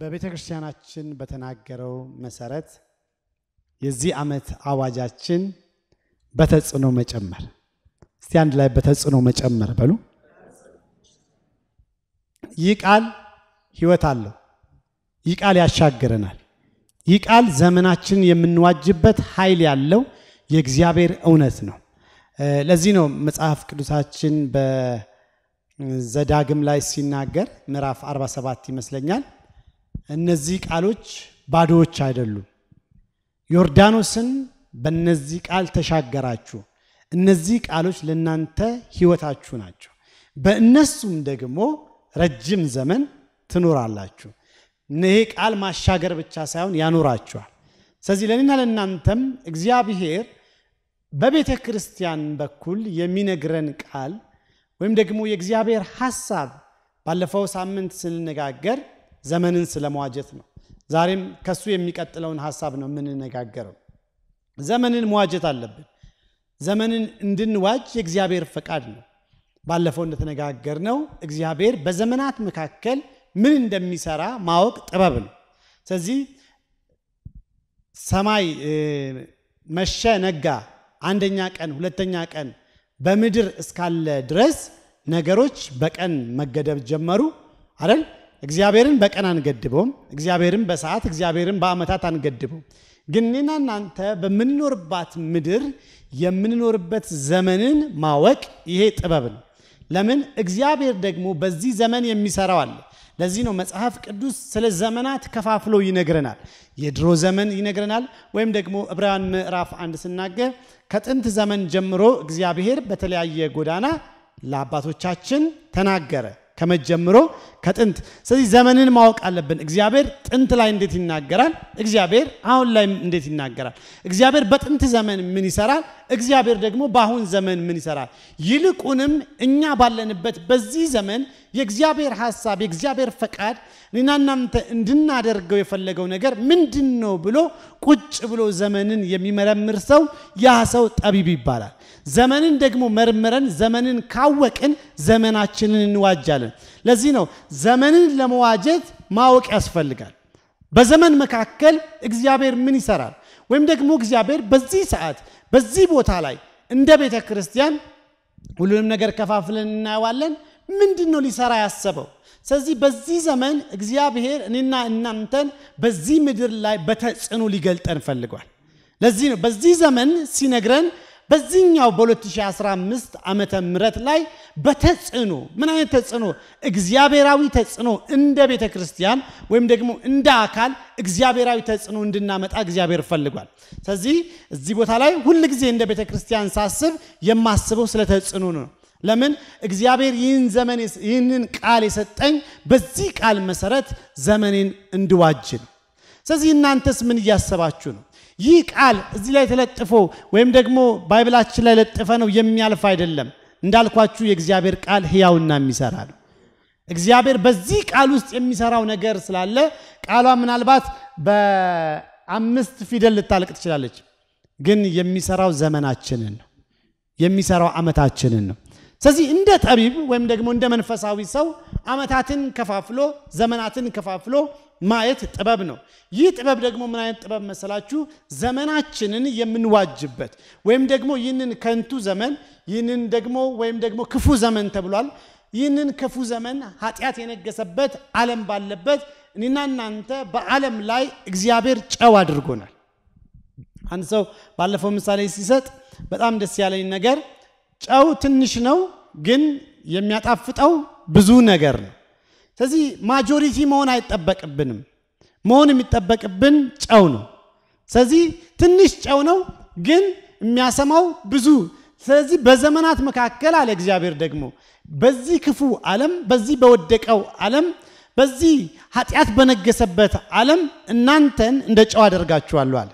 በቤተ ክርስቲያናችን በተናገረው መሰረት የዚህ ዓመት አዋጃችን በተጽዕኖ መጨመር። እስቲ አንድ ላይ በተጽዕኖ መጨመር በሉ። ይህ ቃል ህይወት አለው። ይህ ቃል ያሻግረናል። ይህ ቃል ዘመናችን የምንዋጅበት ኃይል ያለው የእግዚአብሔር እውነት ነው። ለዚህ ነው መጽሐፍ ቅዱሳችን በዘዳግም ላይ ሲናገር ምዕራፍ 47 ይመስለኛል እነዚህ ቃሎች ባዶዎች አይደሉም። ዮርዳኖስን በእነዚህ ቃል ተሻገራችሁ። እነዚህ ቃሎች ለእናንተ ህይወታችሁ ናቸው። በእነሱም ደግሞ ረጅም ዘመን ትኖራላችሁ። ይሄ ቃል ማሻገር ብቻ ሳይሆን ያኖራችኋል። ስለዚህ ለእኔና ለእናንተም እግዚአብሔር በቤተ ክርስቲያን በኩል የሚነግረን ቃል ወይም ደግሞ የእግዚአብሔር ሐሳብ ባለፈው ሳምንት ስንነጋገር ዘመንን ስለመዋጀት ነው። ዛሬም ከሱ የሚቀጥለውን ሀሳብ ነው የምንነጋገረው። ዘመንን መዋጀት አለብን። ዘመንን እንድንዋጅ የእግዚአብሔር ፈቃድ ነው። ባለፈው እንደተነጋገር ነው እግዚአብሔር በዘመናት መካከል ምን እንደሚሰራ ማወቅ ጥበብ ነው። ስለዚህ ሰማይ መሸ፣ ነጋ፣ አንደኛ ቀን፣ ሁለተኛ ቀን በምድር እስካለ ድረስ ነገሮች በቀን መገደብ ጀመሩ አይደል? እግዚአብሔርን በቀን አንገድበውም። እግዚአብሔርን በሰዓት እግዚአብሔርን በአመታት አንገድበውም። ግን እኔና እናንተ በምንኖርባት ምድር የምንኖርበት ዘመንን ማወቅ ይሄ ጥበብ ነው። ለምን እግዚአብሔር ደግሞ በዚህ ዘመን የሚሰራው አለ። ለዚህ ነው መጽሐፍ ቅዱስ ስለ ዘመናት ከፋፍሎ ይነግረናል። የድሮ ዘመን ይነግረናል። ወይም ደግሞ ዕብራውያን ምዕራፍ አንድ ስናገር ከጥንት ዘመን ጀምሮ እግዚአብሔር በተለያየ ጎዳና ለአባቶቻችን ተናገረ ከመጀምሮ ከጥንት ስለዚህ ዘመንን ማወቅ አለብን እግዚአብሔር ጥንት ላይ እንዴት ይናገራል እግዚአብሔር አሁን ላይ እንዴት ይናገራል እግዚአብሔር በጥንት ዘመን ምን ይሰራል እግዚአብሔር ደግሞ በአሁን ዘመን ምን ይሰራል ይልቁንም እኛ ባለንበት በዚህ ዘመን የእግዚአብሔር ሀሳብ የእግዚአብሔር ፈቃድ እኔና እናንተ እንድናደርገው የፈለገው ነገር ምንድን ነው ብሎ ቁጭ ብሎ ዘመንን የሚመረምር ሰው ያ ሰው ጠቢብ ይባላል ዘመንን ደግሞ መርምረን ዘመንን ካወቅን ዘመናችንን እንዋጃለን። ለዚህ ነው ዘመንን ለመዋጀት ማወቅ ያስፈልጋል። በዘመን መካከል እግዚአብሔር ምን ይሰራል ወይም ደግሞ እግዚአብሔር በዚህ ሰዓት በዚህ ቦታ ላይ እንደ ቤተ ክርስቲያን ሁሉንም ነገር ከፋፍለን እናየዋለን። ምንድን ነው ሊሰራ ያሰበው? ስለዚህ በዚህ ዘመን እግዚአብሔር እኔና እናንተን በዚህ ምድር ላይ በተጽዕኖ ሊገልጠን ፈልጓል። ለዚህ ነው በዚህ ዘመን ሲነግረን በዚህኛው በ2015 ዓመተ ምህረት ላይ በተጽዕኖ ምን አይነት ተጽዕኖ? እግዚአብሔራዊ ተጽዕኖ እንደ ቤተ ክርስቲያን ወይም ደግሞ እንደ አካል እግዚአብሔራዊ ተጽዕኖ እንድናመጣ እግዚአብሔር ፈልጓል። ስለዚህ እዚህ ቦታ ላይ ጊዜ እንደ ቤተ ክርስቲያን ሳስብ የማስበው ስለ ተጽዕኖ ነው። ለምን እግዚአብሔር ይህን ዘመን ይህንን ቃል የሰጠኝ በዚህ ቃል መሰረት ዘመኔን እንድዋጅ ነው። ስለዚህ እናንተስ ምን እያሰባችሁ ነው? ይህ ቃል እዚህ ላይ ተለጥፎ ወይም ደግሞ ባይብላችን ላይ ለጥፈ ነው የሚያልፍ አይደለም። እንዳልኳችሁ የእግዚአብሔር ቃል ህያውና የሚሰራ ነው። እግዚአብሔር በዚህ ቃል ውስጥ የሚሰራው ነገር ስላለ ቃሏ ምናልባት በአምስት ፊደል ልታልቅ ትችላለች። ግን የሚሰራው ዘመናችንን ነው፣ የሚሰራው አመታችንን ነው። ስለዚህ እንደ ጠቢብ ወይም ደግሞ እንደ መንፈሳዊ ሰው አመታትን ከፋፍሎ ዘመናትን ከፋፍሎ ማየት ጥበብ ነው። ይህ ጥበብ ደግሞ ምን አይነት ጥበብ መሰላችሁ? ዘመናችንን የምንዋጅበት ወይም ደግሞ ይህንን ከንቱ ዘመን ይህንን ደግሞ ወይም ደግሞ ክፉ ዘመን ተብሏል። ይህንን ክፉ ዘመን ኃጢአት የነገሰበት ዓለም ባለበት እኔና እናንተ በዓለም ላይ እግዚአብሔር ጨው አድርጎናል። አንድ ሰው ባለፈው ምሳሌ ሲሰጥ በጣም ደስ ያለኝ ነገር ጨው ትንሽ ነው፣ ግን የሚያጣፍጠው ብዙ ነገር ነው። ስለዚህ ማጆሪቲ መሆን አይጠበቅብንም። መሆን የሚጠበቅብን ጨው ነው። ስለዚህ ትንሽ ጨው ነው፣ ግን የሚያሰማው ብዙ። ስለዚህ በዘመናት መካከል አለ እግዚአብሔር ደግሞ በዚህ ክፉ ዓለም፣ በዚህ በወደቀው ዓለም፣ በዚህ ኃጢአት በነገሰበት ዓለም እናንተን እንደ ጨው አደርጋችኋለሁ አለ።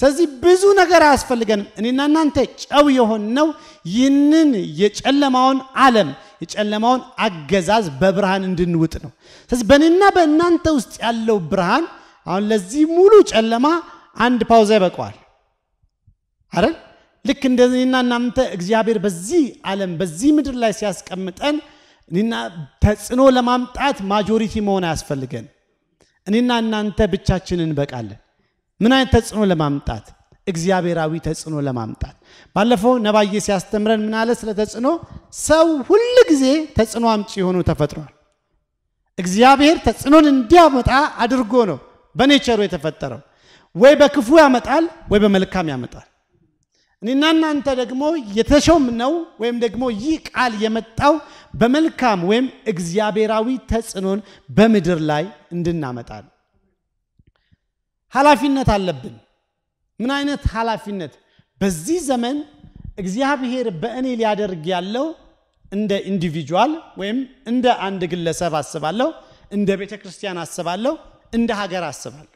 ስለዚህ ብዙ ነገር አያስፈልገንም። እኔና እናንተ ጨው የሆንነው ይህንን የጨለማውን ዓለም የጨለማውን አገዛዝ በብርሃን እንድንውጥ ነው። ስለዚህ በእኔና በእናንተ ውስጥ ያለው ብርሃን አሁን ለዚህ ሙሉ ጨለማ አንድ ፓውዛ ይበቀዋል አይደል? ልክ እንደኔና እናንተ እግዚአብሔር በዚህ ዓለም በዚህ ምድር ላይ ሲያስቀምጠን እኔና ተጽዕኖ ለማምጣት ማጆሪቲ መሆን አያስፈልገን። እኔና እናንተ ብቻችን እንበቃለን። ምን አይነት ተጽዕኖ ለማምጣት እግዚአብሔራዊ ተጽዕኖ ለማምጣት ባለፈው ነባዬ ሲያስተምረን ምናለ ስለ ተጽዕኖ ሰው ሁል ጊዜ ተጽዕኖ አምጪ ሆኖ ተፈጥሯል። እግዚአብሔር ተጽዕኖን እንዲያመጣ አድርጎ ነው በኔቸሩ የተፈጠረው። ወይ በክፉ ያመጣል፣ ወይ በመልካም ያመጣል። እኔና እናንተ ደግሞ የተሾምነው ወይም ደግሞ ይህ ቃል የመጣው በመልካም ወይም እግዚአብሔራዊ ተጽዕኖን በምድር ላይ እንድናመጣል ኃላፊነት አለብን። ምን አይነት ኃላፊነት በዚህ ዘመን እግዚአብሔር በእኔ ሊያደርግ ያለው እንደ ኢንዲቪጁዋል ወይም እንደ አንድ ግለሰብ አስባለሁ፣ እንደ ቤተ ክርስቲያን አስባለሁ፣ እንደ ሀገር አስባለሁ።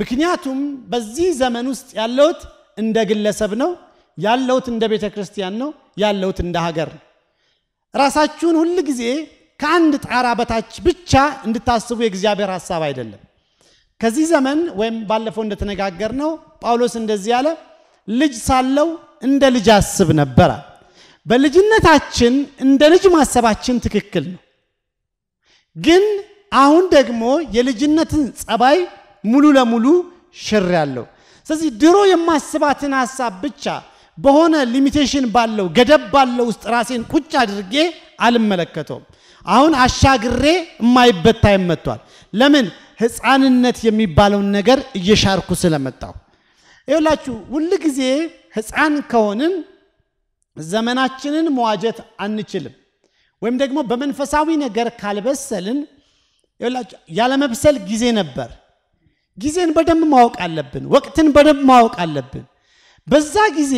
ምክንያቱም በዚህ ዘመን ውስጥ ያለውት እንደ ግለሰብ ነው ያለውት፣ እንደ ቤተ ክርስቲያን ነው ያለውት፣ እንደ ሀገር ነው። ራሳችሁን ሁል ጊዜ ከአንድ ጣራ በታች ብቻ እንድታስቡ የእግዚአብሔር ሀሳብ አይደለም። ከዚህ ዘመን ወይም ባለፈው እንደተነጋገር ነው ጳውሎስ እንደዚህ ያለ ልጅ ሳለው እንደ ልጅ አስብ ነበረ። በልጅነታችን እንደ ልጅ ማሰባችን ትክክል ነው፣ ግን አሁን ደግሞ የልጅነትን ጸባይ ሙሉ ለሙሉ ሽር ያለው ስለዚህ ድሮ የማስባትን ሀሳብ ብቻ በሆነ ሊሚቴሽን ባለው ገደብ ባለው ውስጥ ራሴን ቁጭ አድርጌ አልመለከተውም። አሁን አሻግሬ እማይበት ታይም መጥቷል። ለምን ህፃንነት የሚባለውን ነገር እየሻርኩ ስለመጣው ይላችሁ ሁል ጊዜ ህፃን ከሆንን ዘመናችንን መዋጀት አንችልም። ወይም ደግሞ በመንፈሳዊ ነገር ካልበሰልን ያለመብሰል ጊዜ ነበር። ጊዜን በደንብ ማወቅ አለብን። ወቅትን በደንብ ማወቅ አለብን። በዛ ጊዜ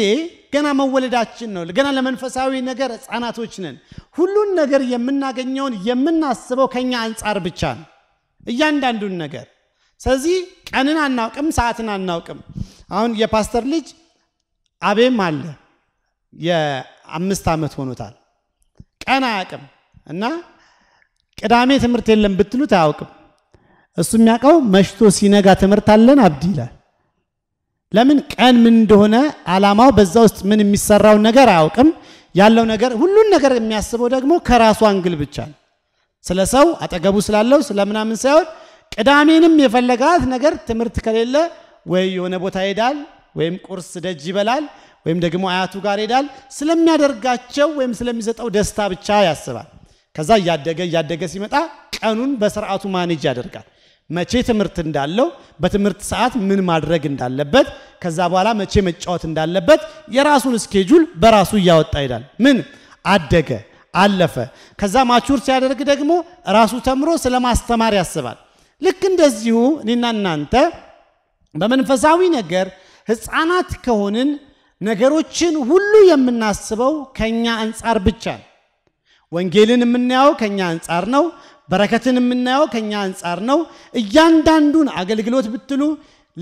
ገና መወለዳችን ነው። ገና ለመንፈሳዊ ነገር ህፃናቶች ነን። ሁሉን ነገር የምናገኘውን የምናስበው ከኛ አንጻር ብቻ ነው። እያንዳንዱን ነገር። ስለዚህ ቀንን አናውቅም፣ ሰዓትን አናውቅም። አሁን የፓስተር ልጅ አቤም አለ የአምስት ዓመት ሆኖታል። ቀን አያቅም እና ቅዳሜ ትምህርት የለም ብትሉት አያውቅም። እሱ የሚያውቀው መሽቶ ሲነጋ ትምህርት አለን አብድ ይላል። ለምን ቀን ምን እንደሆነ አላማው በዛ ውስጥ ምን የሚሰራውን ነገር አያውቅም። ያለው ነገር ሁሉን ነገር የሚያስበው ደግሞ ከራሱ አንግል ብቻ ነው። ስለ ሰው አጠገቡ ስላለው ስለምናምን ሳይሆን ቅዳሜንም የፈለጋት ነገር ትምህርት ከሌለ ወይ የሆነ ቦታ ይሄዳል ወይም ቁርስ ደጅ ይበላል ወይም ደግሞ አያቱ ጋር ይሄዳል። ስለሚያደርጋቸው ወይም ስለሚሰጠው ደስታ ብቻ ያስባል። ከዛ እያደገ እያደገ ሲመጣ ቀኑን በስርዓቱ ማኔጅ ያደርጋል። መቼ ትምህርት እንዳለው፣ በትምህርት ሰዓት ምን ማድረግ እንዳለበት፣ ከዛ በኋላ መቼ መጫወት እንዳለበት የራሱን እስኬጁል በራሱ እያወጣ ይሄዳል። ምን አደገ። አለፈ። ከዛ ማቹር ሲያደርግ ደግሞ ራሱ ተምሮ ስለ ማስተማር ያስባል። ልክ እንደዚሁ እኔና እናንተ በመንፈሳዊ ነገር ሕፃናት ከሆንን ነገሮችን ሁሉ የምናስበው ከእኛ አንጻር ብቻ ነው። ወንጌልን የምናየው ከእኛ አንጻር ነው። በረከትን የምናየው ከእኛ አንጻር ነው። እያንዳንዱን አገልግሎት ብትሉ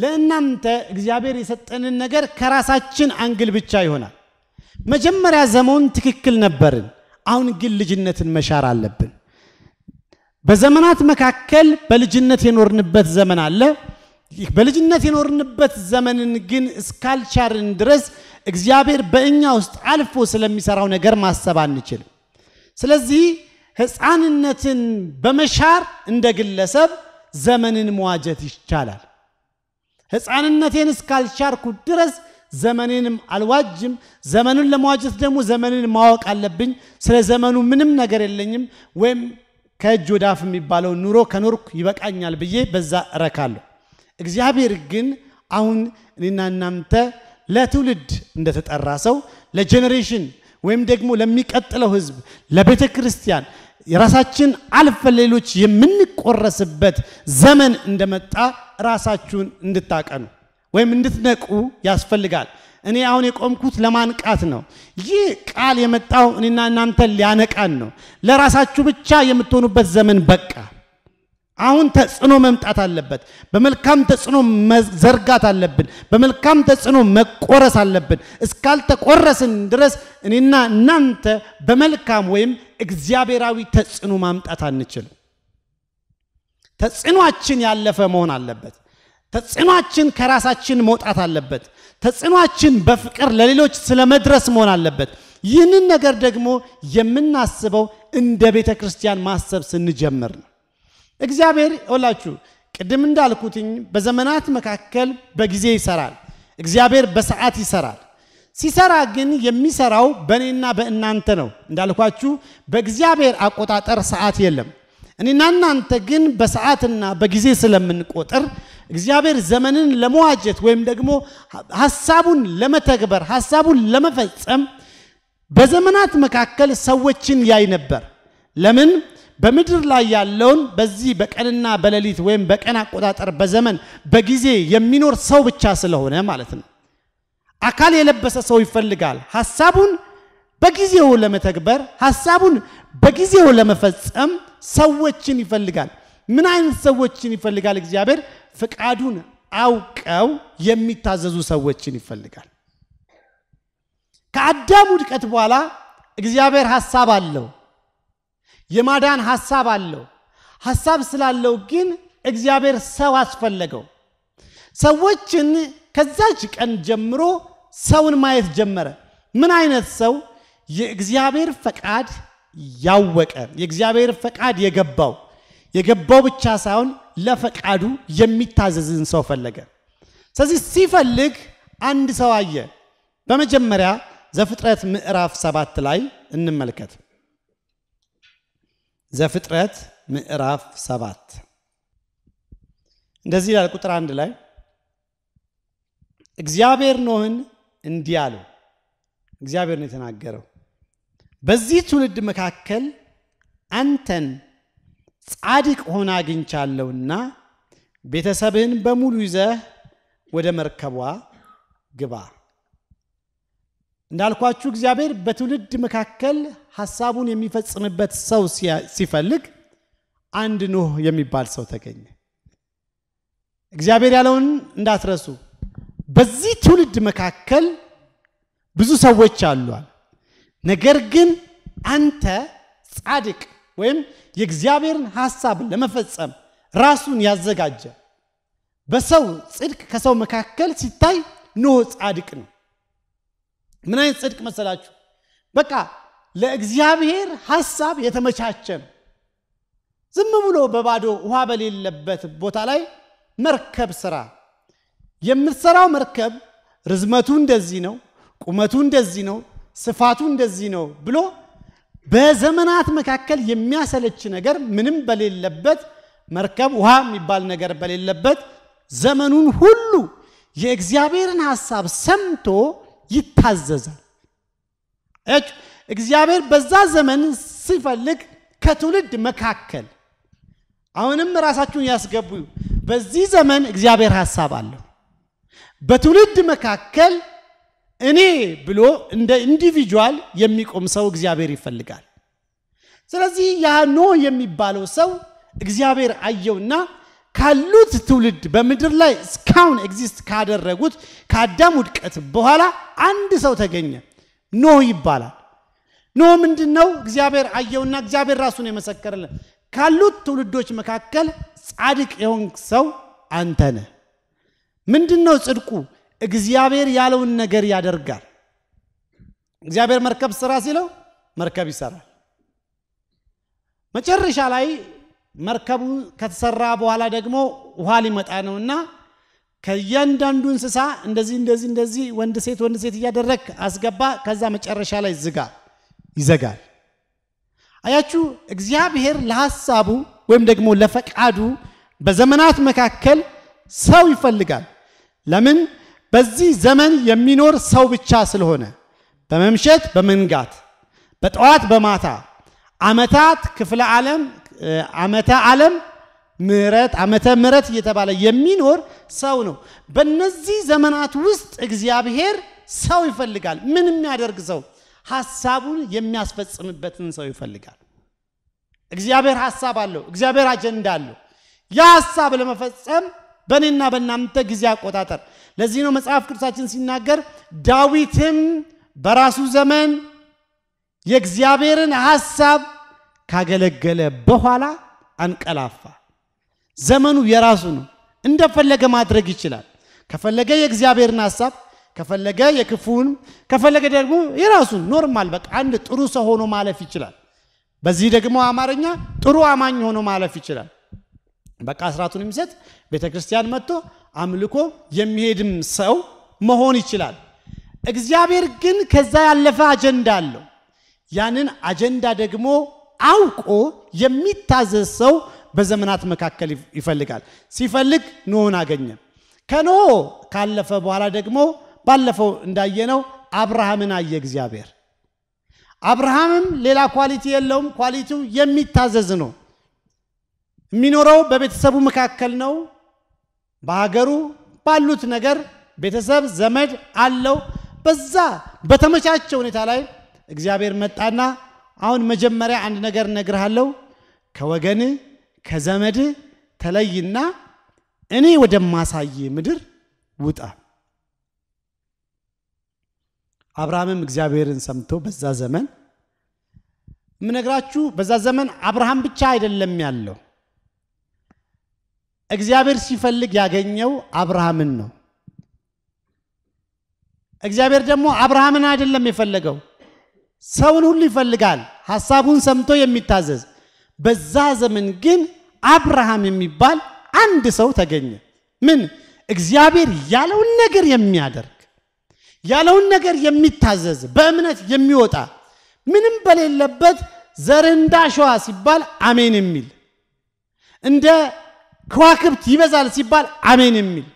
ለእናንተ እግዚአብሔር የሰጠንን ነገር ከራሳችን አንግል ብቻ ይሆናል። መጀመሪያ ዘመን ትክክል ነበርን። አሁን ግን ልጅነትን መሻር አለብን። በዘመናት መካከል በልጅነት የኖርንበት ዘመን አለ። በልጅነት የኖርንበት ዘመንን ግን እስካልቻርን ድረስ እግዚአብሔር በእኛ ውስጥ አልፎ ስለሚሰራው ነገር ማሰብ አንችልም። ስለዚህ ህፃንነትን በመሻር እንደ ግለሰብ ዘመንን መዋጀት ይቻላል። ህፃንነቴን እስካልቻርኩ ድረስ ዘመኔንም አልዋጅም። ዘመኑን ለመዋጀት ደግሞ ዘመኔን ማወቅ አለብኝ። ስለ ዘመኑ ምንም ነገር የለኝም ወይም ከእጅ ወዳፍ የሚባለው ኑሮ ከኖርኩ ይበቃኛል ብዬ በዛ እረካለሁ። እግዚአብሔር ግን አሁን እኔና እናንተ ለትውልድ እንደተጠራ ሰው ለጄኔሬሽን ወይም ደግሞ ለሚቀጥለው ህዝብ ለቤተ ክርስቲያን የራሳችን አልፈ ሌሎች የምንቆረስበት ዘመን እንደመጣ ራሳችሁን እንድታቀኑ ወይም እንድትነቁ ያስፈልጋል። እኔ አሁን የቆምኩት ለማንቃት ነው። ይህ ቃል የመጣው እኔና እናንተ ሊያነቃን ነው። ለራሳችሁ ብቻ የምትሆኑበት ዘመን በቃ። አሁን ተጽዕኖ መምጣት አለበት። በመልካም ተጽዕኖ መዘርጋት አለብን። በመልካም ተጽዕኖ መቆረስ አለብን። እስካልተቆረስን ድረስ እኔና እናንተ በመልካም ወይም እግዚአብሔራዊ ተጽዕኖ ማምጣት አንችልም። ተጽዕኖአችን ያለፈ መሆን አለበት። ተጽዕኗችን ከራሳችን መውጣት አለበት። ተጽዕኗችን በፍቅር ለሌሎች ስለ መድረስ መሆን አለበት። ይህንን ነገር ደግሞ የምናስበው እንደ ቤተ ክርስቲያን ማሰብ ስንጀምር ነው። እግዚአብሔር ወላችሁ ቅድም እንዳልኩትኝ በዘመናት መካከል በጊዜ ይሰራል። እግዚአብሔር በሰዓት ይሰራል። ሲሰራ ግን የሚሰራው በእኔና በእናንተ ነው። እንዳልኳችሁ በእግዚአብሔር አቆጣጠር ሰዓት የለም። እኔና እናንተ ግን በሰዓትና በጊዜ ስለምንቆጥር እግዚአብሔር ዘመንን ለመዋጀት ወይም ደግሞ ሀሳቡን ለመተግበር ሀሳቡን ለመፈጸም በዘመናት መካከል ሰዎችን ያይ ነበር። ለምን? በምድር ላይ ያለውን በዚህ በቀንና በሌሊት ወይም በቀን አቆጣጠር በዘመን በጊዜ የሚኖር ሰው ብቻ ስለሆነ ማለት ነው። አካል የለበሰ ሰው ይፈልጋል ሀሳቡን በጊዜው ለመተግበር ሀሳቡን በጊዜው ለመፈጸም ሰዎችን ይፈልጋል። ምን አይነት ሰዎችን ይፈልጋል? እግዚአብሔር ፍቃዱን አውቀው የሚታዘዙ ሰዎችን ይፈልጋል። ከአዳም ውድቀት በኋላ እግዚአብሔር ሐሳብ አለው፣ የማዳን ሐሳብ አለው። ሐሳብ ስላለው ግን እግዚአብሔር ሰው አስፈለገው። ሰዎችን ከዛች ቀን ጀምሮ ሰውን ማየት ጀመረ። ምን አይነት ሰው? የእግዚአብሔር ፈቃድ ያወቀ፣ የእግዚአብሔር ፈቃድ የገባው የገባው ብቻ ሳይሆን ለፈቃዱ የሚታዘዝን ሰው ፈለገ። ስለዚህ ሲፈልግ አንድ ሰው አየ። በመጀመሪያ ዘፍጥረት ምዕራፍ ሰባት ላይ እንመልከት። ዘፍጥረት ምዕራፍ ሰባት እንደዚህ ይላል ቁጥር አንድ ላይ እግዚአብሔር ኖህን እንዲህ አለው። እግዚአብሔር ነው የተናገረው። በዚህ ትውልድ መካከል አንተን ጻድቅ ሆና አግኝቻለሁና ቤተሰብህን በሙሉ ይዘህ ወደ መርከቧ ግባ። እንዳልኳችሁ እግዚአብሔር በትውልድ መካከል ሐሳቡን የሚፈጽምበት ሰው ሲፈልግ አንድ ኖህ የሚባል ሰው ተገኘ። እግዚአብሔር ያለውን እንዳትረሱ። በዚህ ትውልድ መካከል ብዙ ሰዎች አሉ። ነገር ግን አንተ ጻድቅ ወይም የእግዚአብሔርን ሐሳብ ለመፈጸም ራሱን ያዘጋጀ በሰው ጽድቅ ከሰው መካከል ሲታይ ኖ ጻድቅ ነው። ምን አይነት ጽድቅ መሰላችሁ? በቃ ለእግዚአብሔር ሐሳብ የተመቻቸ ነው። ዝም ብሎ በባዶ ውሃ በሌለበት ቦታ ላይ መርከብ ስራ። የምትሰራው መርከብ ርዝመቱ እንደዚህ ነው፣ ቁመቱ እንደዚህ ነው፣ ስፋቱ እንደዚህ ነው ብሎ በዘመናት መካከል የሚያሰለች ነገር ምንም በሌለበት መርከብ ውሃ የሚባል ነገር በሌለበት ዘመኑን ሁሉ የእግዚአብሔርን ሐሳብ ሰምቶ ይታዘዛል። እግዚአብሔር በዛ ዘመን ሲፈልግ ከትውልድ መካከል አሁንም ራሳችሁን ያስገቡ። በዚህ ዘመን እግዚአብሔር ሐሳብ አለው። በትውልድ መካከል እኔ ብሎ እንደ ኢንዲቪጁዋል የሚቆም ሰው እግዚአብሔር ይፈልጋል። ስለዚህ ያ ኖ የሚባለው ሰው እግዚአብሔር አየውና ካሉት ትውልድ በምድር ላይ እስካሁን ኤግዚስት ካደረጉት ከአዳም ውድቀት በኋላ አንድ ሰው ተገኘ፣ ኖህ ይባላል። ኖ ምንድን ነው? እግዚአብሔር አየውና እግዚአብሔር ራሱን የመሰከረለን ካሉት ትውልዶች መካከል ጻድቅ የሆን ሰው አንተ ነህ። ምንድን ነው ጽድቁ? እግዚአብሔር ያለውን ነገር ያደርጋል። እግዚአብሔር መርከብ ስራ ሲለው መርከብ ይሰራል። መጨረሻ ላይ መርከቡ ከተሰራ በኋላ ደግሞ ውሃ ሊመጣ እና ከእያንዳንዱ እንስሳ እንደዚህ እንደዚህ እንደዚህ ወንድ ሴት ወንድ ሴት እያደረግ አስገባ። ከዛ መጨረሻ ላይ ዝጋ ይዘጋል። አያችሁ፣ እግዚአብሔር ለሐሳቡ ወይም ደግሞ ለፈቃዱ በዘመናት መካከል ሰው ይፈልጋል። ለምን? በዚህ ዘመን የሚኖር ሰው ብቻ ስለሆነ በመምሸት በመንጋት በጠዋት በማታ አመታት ክፍለ ዓለም አመተ ዓለም ምረት አመተ ምረት እየተባለ የሚኖር ሰው ነው። በነዚህ ዘመናት ውስጥ እግዚአብሔር ሰው ይፈልጋል። ምን የሚያደርግ ሰው? ሀሳቡን የሚያስፈጽምበትን ሰው ይፈልጋል። እግዚአብሔር ሀሳብ አለው። እግዚአብሔር አጀንዳ አለው። ያ ሀሳብ ለመፈጸም በእኔና በእናንተ ጊዜ አቆጣጠር ለዚህ ነው መጽሐፍ ቅዱሳችን ሲናገር ዳዊትም በራሱ ዘመን የእግዚአብሔርን ሐሳብ ካገለገለ በኋላ አንቀላፋ። ዘመኑ የራሱ ነው። እንደፈለገ ማድረግ ይችላል። ከፈለገ የእግዚአብሔርን ሐሳብ ከፈለገ የክፉን ከፈለገ ደግሞ የራሱን ኖርማል በቃ አንድ ጥሩ ሰው ሆኖ ማለፍ ይችላል። በዚህ ደግሞ አማርኛ ጥሩ አማኝ ሆኖ ማለፍ ይችላል። በቃ አስራቱን የሚሰጥ ቤተ ክርስቲያን መጥቶ አምልኮ የሚሄድም ሰው መሆን ይችላል። እግዚአብሔር ግን ከዛ ያለፈ አጀንዳ አለው። ያንን አጀንዳ ደግሞ አውቆ የሚታዘዝ ሰው በዘመናት መካከል ይፈልጋል። ሲፈልግ ኖሆን አገኘ። ከኖሆ ካለፈ በኋላ ደግሞ ባለፈው እንዳየነው አብርሃምን አየ እግዚአብሔር። አብርሃምም ሌላ ኳሊቲ የለውም። ኳሊቲው የሚታዘዝ ነው። የሚኖረው በቤተሰቡ መካከል ነው። በሀገሩ ባሉት ነገር ቤተሰብ ዘመድ አለው። በዛ በተመቻቸ ሁኔታ ላይ እግዚአብሔር መጣና አሁን መጀመሪያ አንድ ነገር እነግርሃለሁ፣ ከወገን ከዘመድ ተለይና እኔ ወደማሳይ ምድር ውጣ። አብርሃምም እግዚአብሔርን ሰምቶ በዛ ዘመን የምነግራችሁ በዛ ዘመን አብርሃም ብቻ አይደለም ያለው እግዚአብሔር ሲፈልግ ያገኘው አብርሃምን ነው። እግዚአብሔር ደግሞ አብርሃምን አይደለም የፈለገው፣ ሰውን ሁሉ ይፈልጋል፣ ሐሳቡን ሰምቶ የሚታዘዝ። በዛ ዘመን ግን አብርሃም የሚባል አንድ ሰው ተገኘ። ምን እግዚአብሔር ያለውን ነገር የሚያደርግ ያለውን ነገር የሚታዘዝ በእምነት የሚወጣ ምንም በሌለበት ዘር እንዳሸዋ ሲባል አሜን የሚል እንደ ከዋክብት ይበዛል ሲባል አሜን የሚል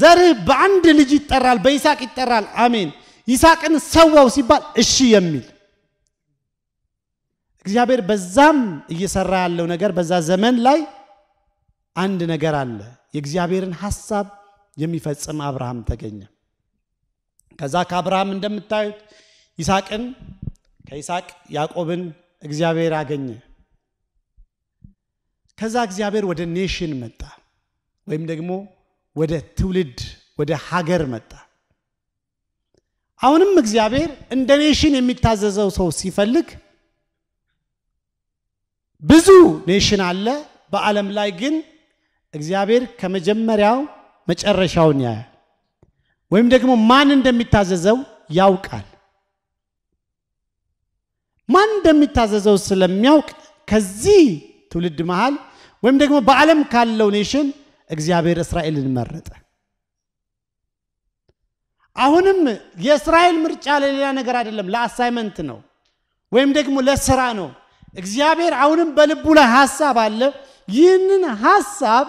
ዘርህ በአንድ ልጅ ይጠራል፣ በይስቅ ይጠራል፣ አሜን። ይስቅን ሰዋው ሲባል እሺ የሚል እግዚአብሔር በዛም እየሰራ ያለው ነገር በዛ ዘመን ላይ አንድ ነገር አለ። የእግዚአብሔርን ሐሳብ የሚፈጽም አብርሃም ተገኘ። ከዛ ከአብርሃም እንደምታዩት ይስቅን ከይስቅ ያዕቆብን እግዚአብሔር አገኘ። ከዛ እግዚአብሔር ወደ ኔሽን መጣ፣ ወይም ደግሞ ወደ ትውልድ ወደ ሀገር መጣ። አሁንም እግዚአብሔር እንደ ኔሽን የሚታዘዘው ሰው ሲፈልግ ብዙ ኔሽን አለ። በዓለም ላይ ግን እግዚአብሔር ከመጀመሪያው መጨረሻውን ያያል፣ ወይም ደግሞ ማን እንደሚታዘዘው ያውቃል። ማን እንደሚታዘዘው ስለሚያውቅ ከዚህ ትውልድ መሃል ወይም ደግሞ በዓለም ካለው ኔሽን እግዚአብሔር እስራኤልን መረጠ። አሁንም የእስራኤል ምርጫ ለሌላ ነገር አይደለም፣ ለአሳይመንት ነው ወይም ደግሞ ለስራ ነው። እግዚአብሔር አሁንም በልቡ ላይ ሀሳብ አለ። ይህንን ሀሳብ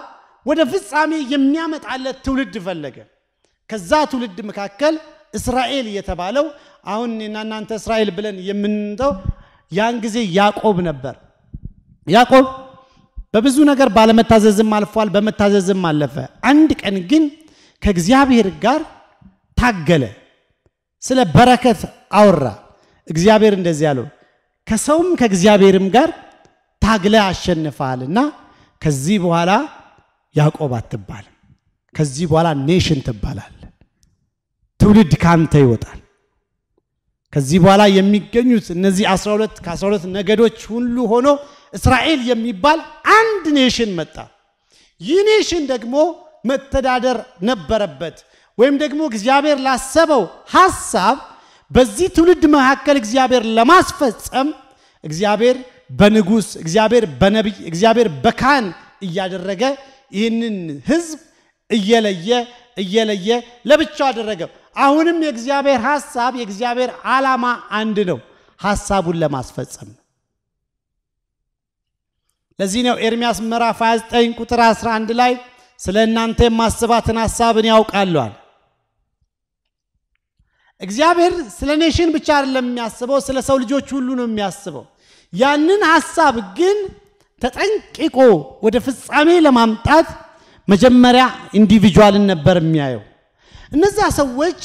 ወደ ፍጻሜ የሚያመጣለት ትውልድ ፈለገ። ከዛ ትውልድ መካከል እስራኤል የተባለው አሁን እናንተ እስራኤል ብለን የምንጠው ያን ጊዜ ያዕቆብ ነበር። ያዕቆብ በብዙ ነገር ባለመታዘዝም አልፏል፣ በመታዘዝም አለፈ። አንድ ቀን ግን ከእግዚአብሔር ጋር ታገለ። ስለ በረከት አወራ። እግዚአብሔር እንደዚህ ያለው ከሰውም ከእግዚአብሔርም ጋር ታግለ አሸንፈሃል እና ከዚህ በኋላ ያዕቆብ አትባልም፣ ከዚህ በኋላ ኔሽን ትባላል። ትውልድ ካንተ ይወጣል። ከዚህ በኋላ የሚገኙት እነዚህ 12 ከ12 ነገዶች ሁሉ ሆኖ እስራኤል የሚባል አንድ ኔሽን መጣ። ይህ ኔሽን ደግሞ መተዳደር ነበረበት ወይም ደግሞ እግዚአብሔር ላሰበው ሐሳብ በዚህ ትውልድ መካከል እግዚአብሔር ለማስፈጸም እግዚአብሔር በንጉስ እግዚአብሔር በነቢይ እግዚአብሔር በካህን እያደረገ ይህንን ህዝብ እየለየ እየለየ ለብቻው አደረገ። አሁንም የእግዚአብሔር ሐሳብ የእግዚአብሔር ዓላማ አንድ ነው፣ ሐሳቡን ለማስፈጸም ነው። ለዚህ ነው ኤርሚያስ ምዕራፍ 29 ቁጥር 11 ላይ ስለ እናንተ የማስባትን ሐሳብን ያውቃለዋል። እግዚአብሔር ስለ ኔሽን ብቻ አይደለም የሚያስበው፣ ስለ ሰው ልጆች ሁሉ ነው የሚያስበው። ያንን ሐሳብ ግን ተጠንቅቆ ወደ ፍጻሜ ለማምጣት መጀመሪያ ኢንዲቪጁዋልን ነበር የሚያየው። እነዛ ሰዎች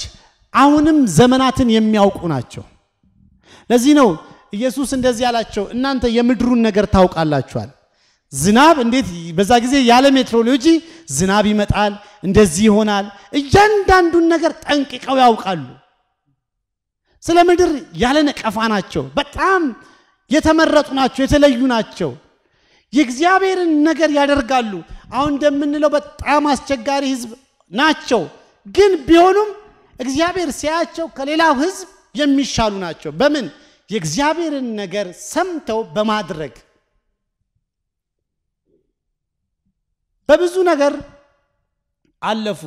አሁንም ዘመናትን የሚያውቁ ናቸው። ለዚህ ነው ኢየሱስ እንደዚህ ያላቸው፣ እናንተ የምድሩን ነገር ታውቃላችኋል ዝናብ እንዴት በዛ ጊዜ ያለ ሜትሮሎጂ ዝናብ ይመጣል፣ እንደዚህ ይሆናል። እያንዳንዱን ነገር ጠንቅቀው ያውቃሉ። ስለ ምድር ያለ ነቀፋ ናቸው። በጣም የተመረጡ ናቸው፣ የተለዩ ናቸው። የእግዚአብሔርን ነገር ያደርጋሉ። አሁን እንደምንለው በጣም አስቸጋሪ ህዝብ ናቸው። ግን ቢሆኑም እግዚአብሔር ሲያያቸው ከሌላው ህዝብ የሚሻሉ ናቸው። በምን? የእግዚአብሔርን ነገር ሰምተው በማድረግ በብዙ ነገር አለፉ።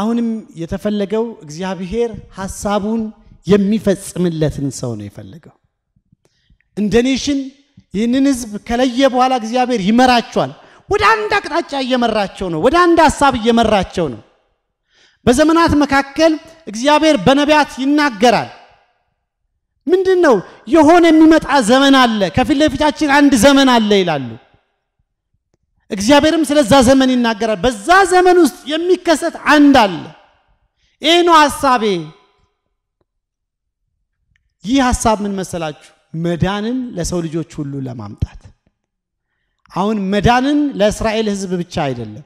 አሁንም የተፈለገው እግዚአብሔር ሐሳቡን የሚፈጽምለትን ሰው ነው የፈለገው። እንደ ኔሽን ይህንን ህዝብ ከለየ በኋላ እግዚአብሔር ይመራቸዋል። ወደ አንድ አቅጣጫ እየመራቸው ነው። ወደ አንድ ሐሳብ እየመራቸው ነው። በዘመናት መካከል እግዚአብሔር በነቢያት ይናገራል። ምንድን ነው የሆነ የሚመጣ ዘመን አለ፣ ከፊት ለፊታችን አንድ ዘመን አለ ይላሉ። እግዚአብሔርም ስለዛ ዘመን ይናገራል። በዛ ዘመን ውስጥ የሚከሰት አንድ አለ። ይህ ነው ሀሳቤ። ይህ ሀሳብ ምን መሰላችሁ? መዳንን ለሰው ልጆች ሁሉ ለማምጣት አሁን መዳንን ለእስራኤል ህዝብ ብቻ አይደለም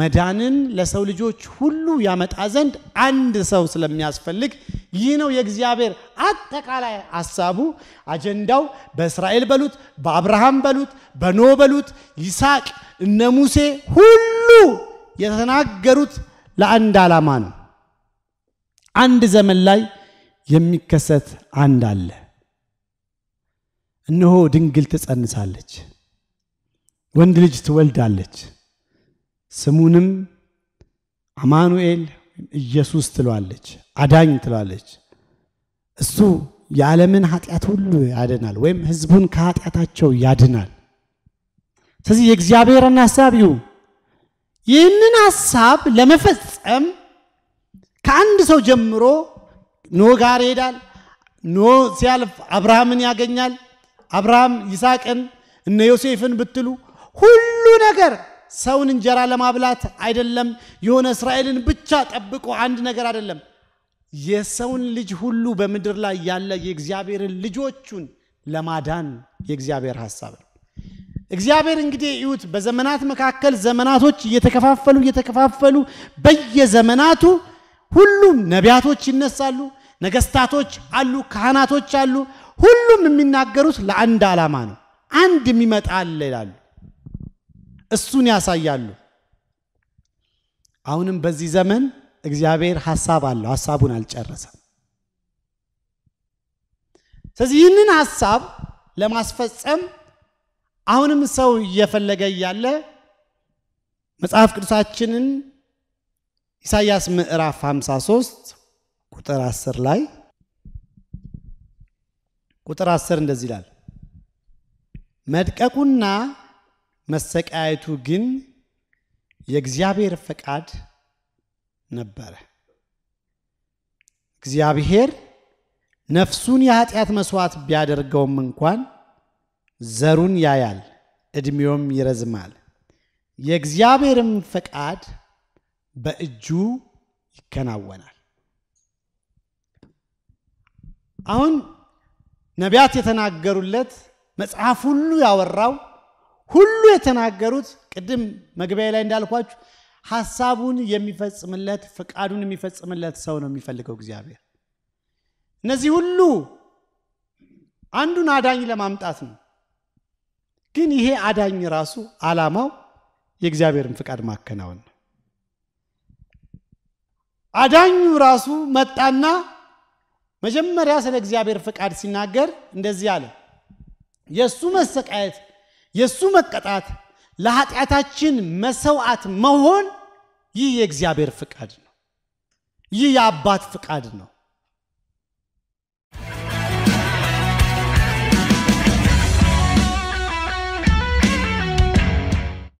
መዳንን ለሰው ልጆች ሁሉ ያመጣ ዘንድ አንድ ሰው ስለሚያስፈልግ ይህ ነው የእግዚአብሔር አጠቃላይ ሀሳቡ፣ አጀንዳው። በእስራኤል በሉት፣ በአብርሃም በሉት፣ በኖ በሉት፣ ይስሐቅ፣ እነ ሙሴ ሁሉ የተናገሩት ለአንድ ዓላማ ነው። አንድ ዘመን ላይ የሚከሰት አንድ አለ። እነሆ ድንግል ትጸንሳለች፣ ወንድ ልጅ ትወልዳለች። ስሙንም አማኑኤል ኢየሱስ ትለዋለች፣ አዳኝ ትለዋለች። እሱ የዓለምን ኃጢአት ሁሉ ያድናል፣ ወይም ህዝቡን ከኃጢአታቸው ያድናል። ስለዚህ የእግዚአብሔርን ሐሳብ ይሁ ይህንን ሐሳብ ለመፈጸም ከአንድ ሰው ጀምሮ ኖ ጋር ይሄዳል። ኖ ሲያልፍ አብርሃምን ያገኛል። አብርሃም ይስሐቅን፣ እነ ዮሴፍን ብትሉ ሁሉ ነገር ሰውን እንጀራ ለማብላት አይደለም። የሆነ እስራኤልን ብቻ ጠብቆ አንድ ነገር አይደለም። የሰውን ልጅ ሁሉ በምድር ላይ ያለ የእግዚአብሔርን ልጆቹን ለማዳን የእግዚአብሔር ሀሳብ ነው። እግዚአብሔር እንግዲህ እዩት፣ በዘመናት መካከል ዘመናቶች እየተከፋፈሉ እየተከፋፈሉ በየዘመናቱ ሁሉም ነቢያቶች ይነሳሉ፣ ነገስታቶች አሉ፣ ካህናቶች አሉ። ሁሉም የሚናገሩት ለአንድ ዓላማ ነው። አንድ የሚመጣ አለ ይላሉ። እሱን ያሳያሉ። አሁንም በዚህ ዘመን እግዚአብሔር ሐሳብ አለው፣ ሐሳቡን አልጨረሰም። ስለዚህ ይህንን ሐሳብ ለማስፈጸም አሁንም ሰው እየፈለገ እያለ መጽሐፍ ቅዱሳችንን ኢሳይያስ ምዕራፍ 53 ቁጥር 10 ላይ ቁጥር 10 እንደዚህ ይላል መድቀቁና መሰቃየቱ ግን የእግዚአብሔር ፈቃድ ነበረ። እግዚአብሔር ነፍሱን የኃጢአት መሥዋዕት ቢያደርገውም እንኳን ዘሩን ያያል፣ ዕድሜውም ይረዝማል። የእግዚአብሔርም ፈቃድ በእጁ ይከናወናል። አሁን ነቢያት የተናገሩለት መጽሐፍ ሁሉ ያወራው ሁሉ የተናገሩት ቅድም መግቢያ ላይ እንዳልኳችሁ ሀሳቡን የሚፈጽምለት ፍቃዱን የሚፈጽምለት ሰው ነው የሚፈልገው እግዚአብሔር። እነዚህ ሁሉ አንዱን አዳኝ ለማምጣት ነው። ግን ይሄ አዳኝ ራሱ አላማው የእግዚአብሔርን ፍቃድ ማከናወን አዳኙ ራሱ መጣና መጀመሪያ ስለ እግዚአብሔር ፍቃድ ሲናገር እንደዚህ አለ። የእሱ መሰቃየት የእሱ መቀጣት ለኃጢአታችን መሰዋዕት መሆን ይህ የእግዚአብሔር ፍቃድ ነው። ይህ የአባት ፍቃድ ነው።